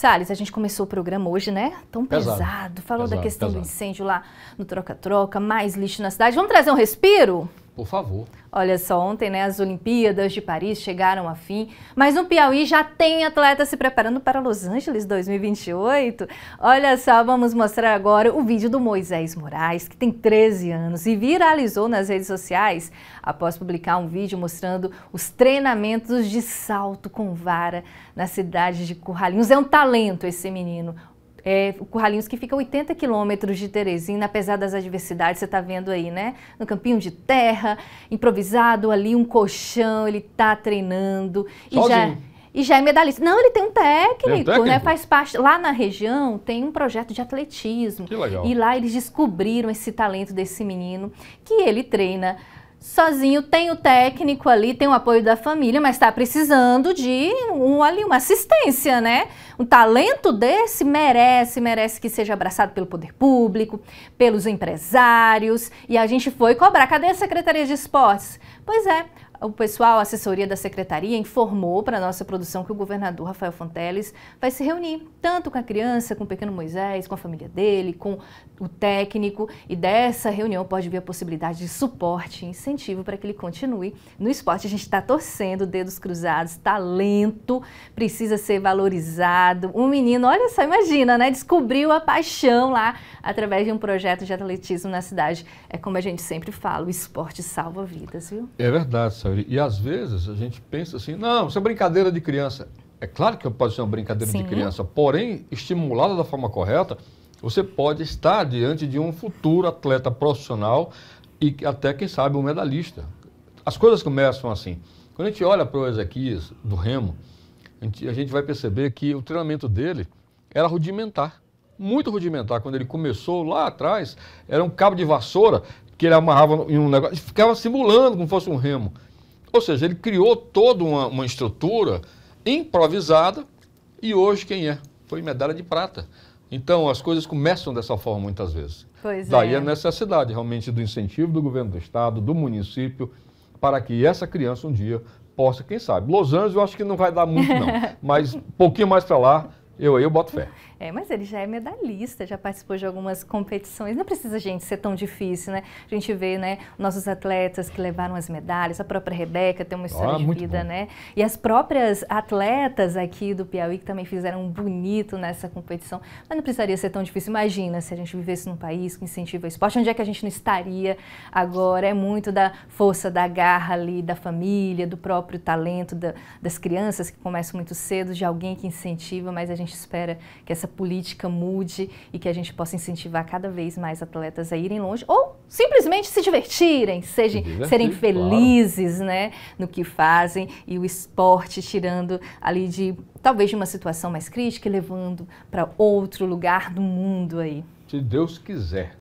Salles, a gente começou o programa hoje, né? Tão pesado. pesado. Falou pesado, da questão pesado. do incêndio lá no Troca-Troca, mais lixo na cidade. Vamos trazer um respiro? Por favor. Olha só, ontem né, as Olimpíadas de Paris chegaram a fim, mas no Piauí já tem atleta se preparando para Los Angeles 2028. Olha só, vamos mostrar agora o vídeo do Moisés Moraes, que tem 13 anos e viralizou nas redes sociais após publicar um vídeo mostrando os treinamentos de salto com vara na cidade de Curralinhos. É um talento esse menino é, Curralinhos, que fica 80 quilômetros de Teresina, apesar das adversidades, você está vendo aí, né? No campinho de terra, improvisado ali, um colchão, ele está treinando. E já, e já é medalhista. Não, ele tem um técnico, tem um né? técnico, né? Faz parte. Lá na região tem um projeto de atletismo. Que legal. E lá eles descobriram esse talento desse menino, que ele treina sozinho, tem o técnico ali, tem o apoio da família, mas está precisando de um ali, uma assistência, né? Um talento desse merece, merece que seja abraçado pelo poder público, pelos empresários, e a gente foi cobrar, cadê a Secretaria de Esportes? Pois é, o pessoal, a assessoria da secretaria, informou para a nossa produção que o governador Rafael Fonteles vai se reunir tanto com a criança, com o pequeno Moisés, com a família dele, com o técnico. E dessa reunião pode vir a possibilidade de suporte, incentivo para que ele continue no esporte. A gente está torcendo, dedos cruzados, talento, precisa ser valorizado. Um menino, olha só, imagina, né? Descobriu a paixão lá através de um projeto de atletismo na cidade. É como a gente sempre fala: o esporte salva vidas, viu? É verdade, sabe? E às vezes a gente pensa assim, não, isso é brincadeira de criança. É claro que pode ser uma brincadeira Sim. de criança, porém, estimulada da forma correta, você pode estar diante de um futuro atleta profissional e até, quem sabe, um medalhista. As coisas começam assim. Quando a gente olha para o Ezequias do Remo, a gente, a gente vai perceber que o treinamento dele era rudimentar. Muito rudimentar. Quando ele começou lá atrás, era um cabo de vassoura que ele amarrava em um negócio e ficava simulando como fosse um remo. Ou seja, ele criou toda uma, uma estrutura improvisada e hoje quem é? Foi medalha de prata. Então as coisas começam dessa forma muitas vezes. Pois Daí é. a necessidade realmente do incentivo do governo do estado, do município, para que essa criança um dia possa, quem sabe. Los Angeles eu acho que não vai dar muito não, mas um pouquinho mais para lá, eu eu boto fé. É, mas ele já é medalhista, já participou de algumas competições. Não precisa, gente, ser tão difícil, né? A gente vê, né, nossos atletas que levaram as medalhas, a própria Rebeca tem uma ah, história ah, de vida, bom. né? E as próprias atletas aqui do Piauí que também fizeram bonito nessa competição. Mas não precisaria ser tão difícil. Imagina se a gente vivesse num país que incentiva o esporte, onde é que a gente não estaria agora? É muito da força, da garra ali, da família, do próprio talento da, das crianças que começam muito cedo, de alguém que incentiva, mas a gente espera que essa política mude e que a gente possa incentivar cada vez mais atletas a irem longe ou simplesmente se divertirem, sejam, se divertir, serem felizes claro. né, no que fazem e o esporte tirando ali de talvez de uma situação mais crítica e levando para outro lugar do mundo aí. Se Deus quiser.